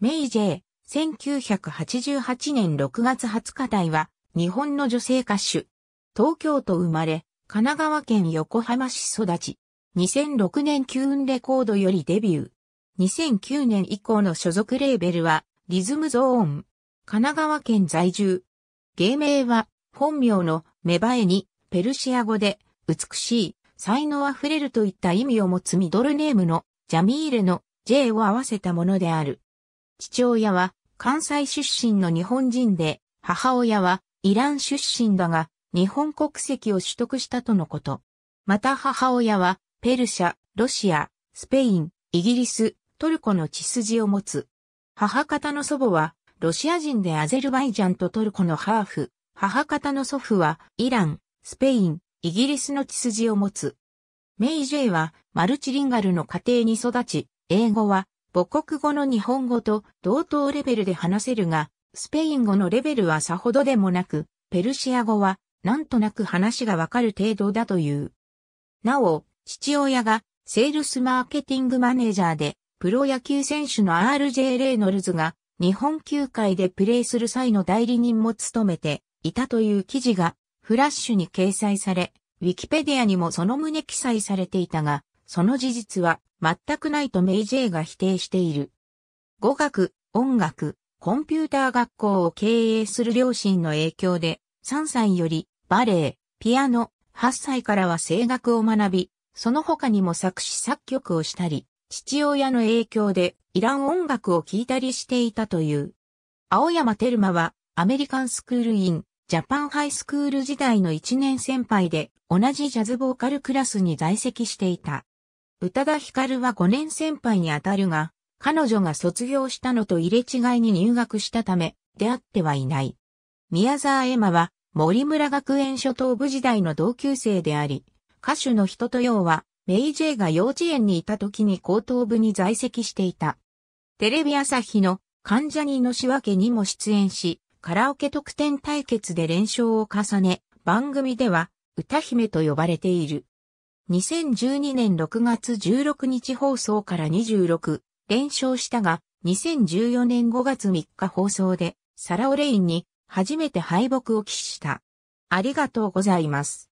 メイ・ジェイ、1988年6月20日台は、日本の女性歌手。東京都生まれ、神奈川県横浜市育ち。2006年キュレコードよりデビュー。2009年以降の所属レーベルは、リズムゾーン。神奈川県在住。芸名は、本名の芽生えに、ペルシア語で、美しい、才能あふれるといった意味を持つミドルネームの、ジャミーレの J を合わせたものである。父親は関西出身の日本人で、母親はイラン出身だが、日本国籍を取得したとのこと。また母親は、ペルシャ、ロシア、スペイン、イギリス、トルコの血筋を持つ。母方の祖母は、ロシア人でアゼルバイジャンとトルコのハーフ。母方の祖父は、イラン、スペイン、イギリスの血筋を持つ。メイ・ジェイは、マルチリンガルの家庭に育ち、英語は、母国語の日本語と同等レベルで話せるが、スペイン語のレベルはさほどでもなく、ペルシア語はなんとなく話がわかる程度だという。なお、父親がセールスマーケティングマネージャーで、プロ野球選手の RJ レイノルズが日本球界でプレーする際の代理人も務めていたという記事がフラッシュに掲載され、ウィキペディアにもその旨記載されていたが、その事実は全くないとメイ・ジェイが否定している。語学、音楽、コンピューター学校を経営する両親の影響で、3歳よりバレエ、ピアノ、8歳からは声楽を学び、その他にも作詞作曲をしたり、父親の影響でイラン音楽を聴いたりしていたという。青山テルマはアメリカンスクールイン、ジャパンハイスクール時代の1年先輩で同じジャズボーカルクラスに在籍していた。宇多田ヒカルは5年先輩にあたるが、彼女が卒業したのと入れ違いに入学したため、出会ってはいない。宮沢エマは、森村学園初等部時代の同級生であり、歌手の人とようは、メイジェイが幼稚園にいた時に高等部に在籍していた。テレビ朝日の関ジャニの仕分けにも出演し、カラオケ特典対決で連勝を重ね、番組では歌姫と呼ばれている。2012年6月16日放送から26連勝したが、2014年5月3日放送でサラ・オレインに初めて敗北を喫した。ありがとうございます。